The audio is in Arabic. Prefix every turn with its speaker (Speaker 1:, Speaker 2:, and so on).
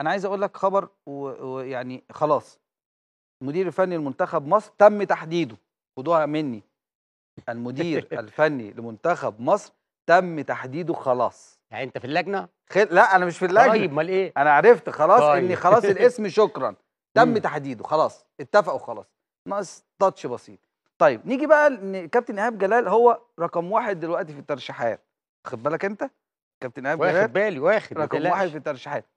Speaker 1: انا عايز اقول لك خبر ويعني خلاص المدير الفني لمنتخب مصر تم تحديده خدوها مني المدير الفني لمنتخب مصر تم تحديده خلاص يعني انت في اللجنه خل... لا انا مش في اللجنه طيب امال ايه انا عرفت خلاص طيب. ان خلاص الاسم شكرا تم تحديده خلاص اتفقوا خلاص ناقص تاتش بسيط طيب نيجي بقى كابتن ايهاب جلال هو رقم واحد دلوقتي في الترشيحات خد بالك انت كابتن ايهاب جلال واخد بالي واخد رقم واحد في الترشيحات